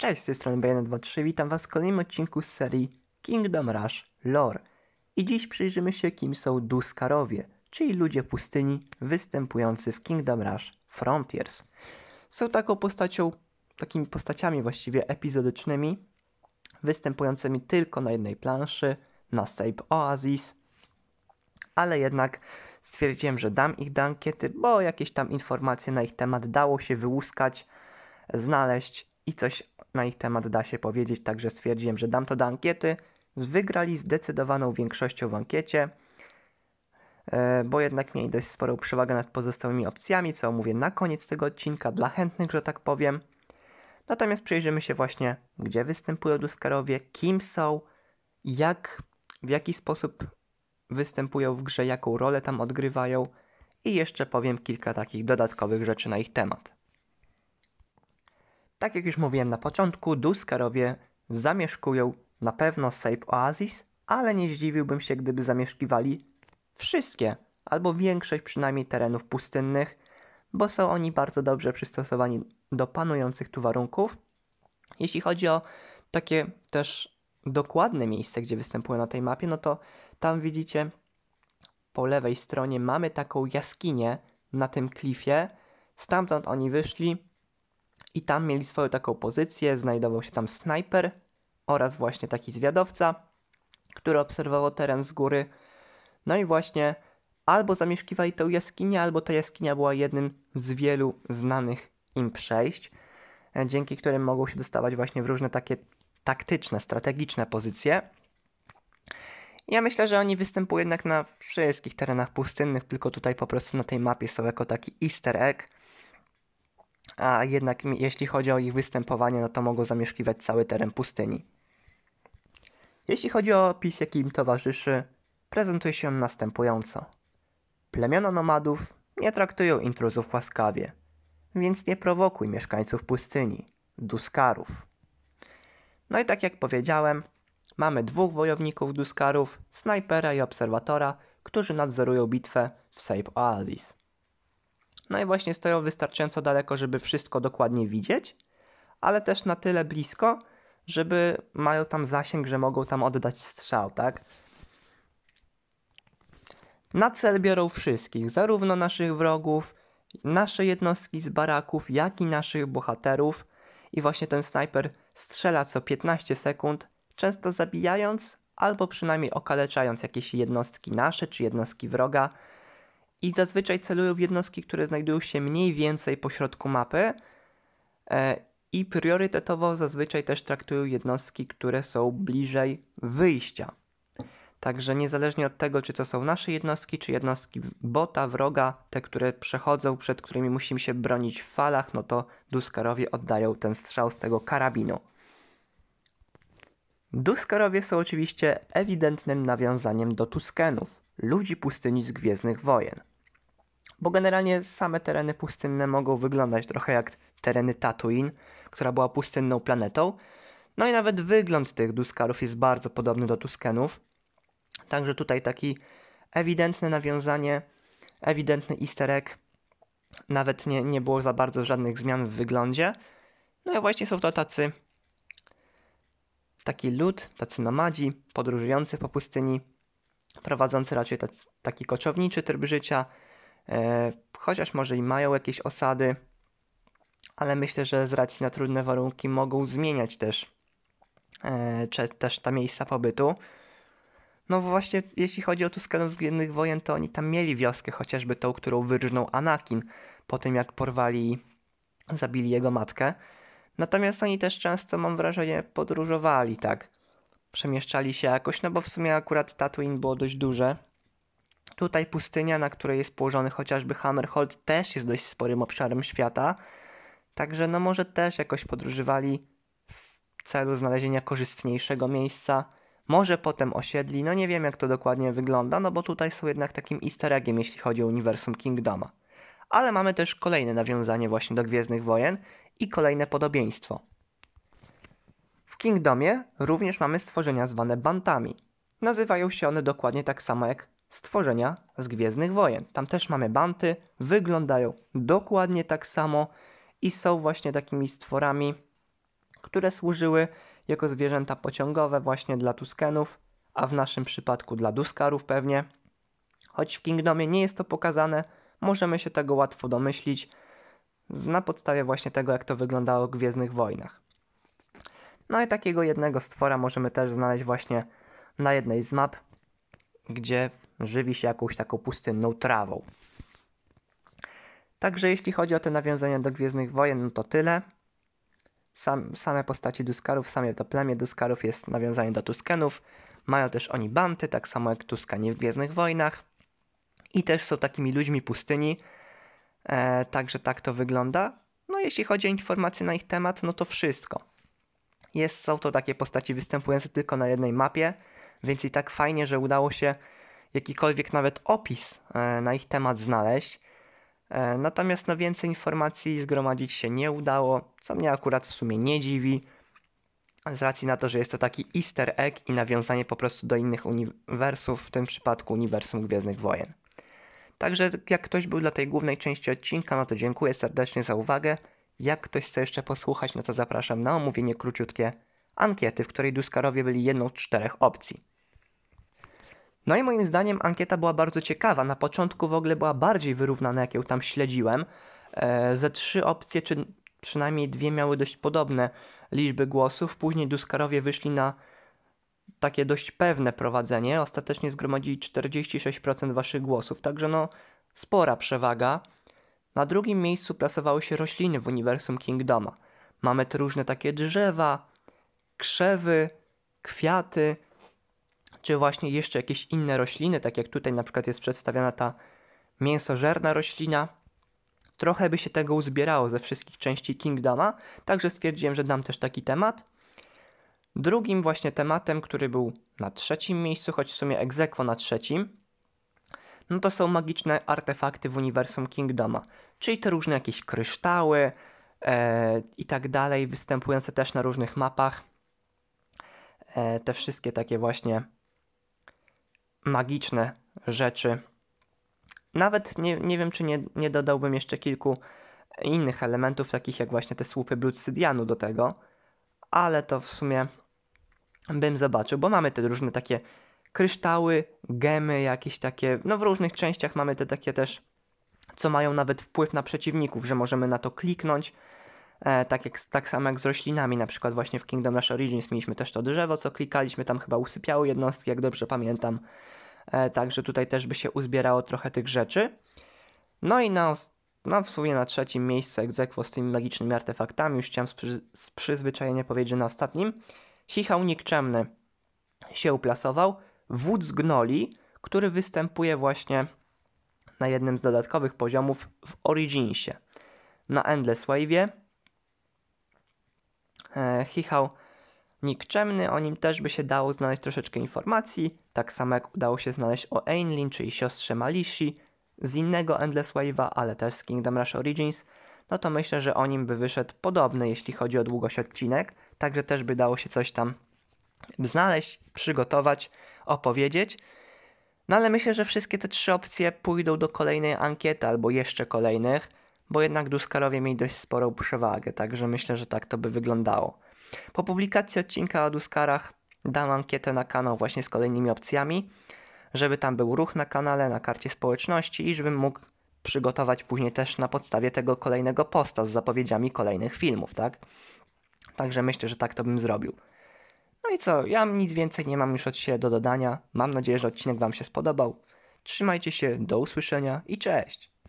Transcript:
Cześć, z tej strony BN23, witam Was w kolejnym odcinku z serii Kingdom Rush Lore. I dziś przyjrzymy się, kim są Duskarowie, czyli ludzie pustyni występujący w Kingdom Rush Frontiers. Są taką postacią, takimi postaciami właściwie epizodycznymi, występującymi tylko na jednej planszy, na Save Oasis, ale jednak stwierdziłem, że dam ich do ankiety, bo jakieś tam informacje na ich temat dało się wyłuskać, znaleźć i coś na ich temat da się powiedzieć, także stwierdziłem, że dam to do ankiety. Wygrali zdecydowaną większością w ankiecie, e, bo jednak mieli dość sporą przewagę nad pozostałymi opcjami, co omówię na koniec tego odcinka dla chętnych, że tak powiem. Natomiast przyjrzymy się właśnie, gdzie występują duskarowie, kim są, jak, w jaki sposób występują w grze, jaką rolę tam odgrywają i jeszcze powiem kilka takich dodatkowych rzeczy na ich temat. Tak jak już mówiłem na początku, Duskarowie zamieszkują na pewno Sape Oasis, ale nie zdziwiłbym się, gdyby zamieszkiwali wszystkie, albo większość przynajmniej terenów pustynnych, bo są oni bardzo dobrze przystosowani do panujących tu warunków. Jeśli chodzi o takie też dokładne miejsce, gdzie występują na tej mapie, no to tam widzicie po lewej stronie mamy taką jaskinię na tym klifie. Stamtąd oni wyszli, i tam mieli swoją taką pozycję, znajdował się tam snajper oraz właśnie taki zwiadowca, który obserwował teren z góry. No i właśnie albo zamieszkiwali tę jaskinię, albo ta jaskinia była jednym z wielu znanych im przejść, e, dzięki którym mogą się dostawać właśnie w różne takie taktyczne, strategiczne pozycje. Ja myślę, że oni występują jednak na wszystkich terenach pustynnych, tylko tutaj po prostu na tej mapie są jako taki easter egg, a jednak jeśli chodzi o ich występowanie, no to mogą zamieszkiwać cały teren pustyni. Jeśli chodzi o opis, jaki im towarzyszy, prezentuje się on następująco. Plemiona nomadów nie traktują intruzów łaskawie, więc nie prowokuj mieszkańców pustyni, duskarów. No i tak jak powiedziałem, mamy dwóch wojowników duskarów, snajpera i obserwatora, którzy nadzorują bitwę w Saib Oasis. No i właśnie stoją wystarczająco daleko, żeby wszystko dokładnie widzieć, ale też na tyle blisko, żeby mają tam zasięg, że mogą tam oddać strzał, tak? Na cel biorą wszystkich, zarówno naszych wrogów, nasze jednostki z baraków, jak i naszych bohaterów. I właśnie ten snajper strzela co 15 sekund, często zabijając albo przynajmniej okaleczając jakieś jednostki nasze czy jednostki wroga, i zazwyczaj celują w jednostki, które znajdują się mniej więcej pośrodku mapy e, i priorytetowo zazwyczaj też traktują jednostki, które są bliżej wyjścia. Także niezależnie od tego, czy to są nasze jednostki, czy jednostki bota, wroga, te, które przechodzą, przed którymi musimy się bronić w falach, no to duskarowie oddają ten strzał z tego karabinu. Duskarowie są oczywiście ewidentnym nawiązaniem do Tuskenów, ludzi pustyni z Gwiezdnych Wojen bo generalnie same tereny pustynne mogą wyglądać trochę jak tereny Tatooine, która była pustynną planetą. No i nawet wygląd tych Duskarów jest bardzo podobny do Tuskenów. Także tutaj taki ewidentne nawiązanie, ewidentny easter egg. Nawet nie, nie było za bardzo żadnych zmian w wyglądzie. No i właśnie są to tacy taki lud, tacy nomadzi, podróżujący po pustyni, prowadzący raczej taki koczowniczy tryb życia, E, chociaż może i mają jakieś osady, ale myślę, że z racji na trudne warunki mogą zmieniać też, e, czy też ta miejsca pobytu. No właśnie, jeśli chodzi o Tuskanów względnych wojen, to oni tam mieli wioskę, chociażby tą, którą wyrżnął Anakin po tym, jak porwali, zabili jego matkę. Natomiast oni też często, mam wrażenie, podróżowali, tak? Przemieszczali się jakoś, no bo w sumie akurat Tatooine było dość duże, Tutaj pustynia, na której jest położony chociażby Hammerhold, też jest dość sporym obszarem świata. Także no może też jakoś podróżywali w celu znalezienia korzystniejszego miejsca. Może potem osiedli, no nie wiem jak to dokładnie wygląda, no bo tutaj są jednak takim easter eggiem, jeśli chodzi o uniwersum Kingdoma. Ale mamy też kolejne nawiązanie właśnie do Gwiezdnych Wojen i kolejne podobieństwo. W Kingdomie również mamy stworzenia zwane bantami. Nazywają się one dokładnie tak samo jak stworzenia z Gwiezdnych Wojen. Tam też mamy banty, wyglądają dokładnie tak samo i są właśnie takimi stworami, które służyły jako zwierzęta pociągowe właśnie dla Tuskenów, a w naszym przypadku dla Duskarów pewnie. Choć w Kingdomie nie jest to pokazane, możemy się tego łatwo domyślić na podstawie właśnie tego, jak to wyglądało w Gwiezdnych Wojnach. No i takiego jednego stwora możemy też znaleźć właśnie na jednej z map, gdzie żywi się jakąś taką pustynną trawą. Także jeśli chodzi o te nawiązania do Gwiezdnych Wojen, no to tyle. Sam, same postaci Duskarów, same to plemię Duskarów jest nawiązanie do Tuskenów. Mają też oni banty, tak samo jak Tuskani w Gwiezdnych Wojnach. I też są takimi ludźmi pustyni. E, także tak to wygląda. No jeśli chodzi o informacje na ich temat, no to wszystko. Jest, są to takie postaci występujące tylko na jednej mapie, więc i tak fajnie, że udało się jakikolwiek nawet opis e, na ich temat znaleźć. E, natomiast no więcej informacji zgromadzić się nie udało, co mnie akurat w sumie nie dziwi, z racji na to, że jest to taki easter egg i nawiązanie po prostu do innych uniwersów, w tym przypadku uniwersum Gwiezdnych Wojen. Także jak ktoś był dla tej głównej części odcinka, no to dziękuję serdecznie za uwagę. Jak ktoś chce jeszcze posłuchać, no to zapraszam na omówienie króciutkie ankiety, w której Duskarowie byli jedną z czterech opcji. No i moim zdaniem ankieta była bardzo ciekawa. Na początku w ogóle była bardziej wyrównana, jak ją tam śledziłem. E, ze trzy opcje, czy przynajmniej dwie miały dość podobne liczby głosów. Później Duskarowie wyszli na takie dość pewne prowadzenie. Ostatecznie zgromadzili 46% waszych głosów, także no spora przewaga. Na drugim miejscu plasowały się rośliny w uniwersum Kingdoma. Mamy tu różne takie drzewa, krzewy, kwiaty – czy właśnie jeszcze jakieś inne rośliny, tak jak tutaj na przykład jest przedstawiona ta mięsożerna roślina. Trochę by się tego uzbierało ze wszystkich części Kingdoma, także stwierdziłem, że dam też taki temat. Drugim właśnie tematem, który był na trzecim miejscu, choć w sumie egzekwo na trzecim, no to są magiczne artefakty w uniwersum Kingdoma, czyli te różne jakieś kryształy e, i tak dalej, występujące też na różnych mapach. E, te wszystkie takie właśnie magiczne rzeczy. Nawet nie, nie wiem, czy nie, nie dodałbym jeszcze kilku innych elementów, takich jak właśnie te słupy Blucydianu do tego, ale to w sumie bym zobaczył, bo mamy te różne takie kryształy, gemy, jakieś takie, no w różnych częściach mamy te takie też, co mają nawet wpływ na przeciwników, że możemy na to kliknąć E, tak, jak, tak samo jak z roślinami, na przykład właśnie w Kingdom Rush Origins mieliśmy też to drzewo, co klikaliśmy, tam chyba usypiało jednostki, jak dobrze pamiętam. E, także tutaj też by się uzbierało trochę tych rzeczy. No i na, no w sumie na trzecim miejscu egzekwo z tymi magicznymi artefaktami, już chciałem z, przy, przyzwyczajenia powiedzieć, że na ostatnim, Chichał Nikczemny się uplasował, wódz Gnoli, który występuje właśnie na jednym z dodatkowych poziomów w Originsie. Na Endless Wave'ie e, chichał nikczemny, o nim też by się dało znaleźć troszeczkę informacji, tak samo jak udało się znaleźć o Ainlin, czyli siostrze Malishi, z innego Endless Wave'a, ale też z Kingdom Rush Origins, no to myślę, że o nim by wyszedł podobny, jeśli chodzi o długość odcinek, także też by dało się coś tam znaleźć, przygotować, opowiedzieć. No ale myślę, że wszystkie te trzy opcje pójdą do kolejnej ankiety albo jeszcze kolejnych, bo jednak Duskarowie mieli dość sporą przewagę, także myślę, że tak to by wyglądało. Po publikacji odcinka o Duskarach dam ankietę na kanał właśnie z kolejnymi opcjami, żeby tam był ruch na kanale, na karcie społeczności i żebym mógł przygotować później też na podstawie tego kolejnego posta z zapowiedziami kolejnych filmów, tak? Także myślę, że tak to bym zrobił. No i co, ja nic więcej nie mam już od siebie do dodania. Mam nadzieję, że odcinek Wam się spodobał. Trzymajcie się, do usłyszenia i cześć!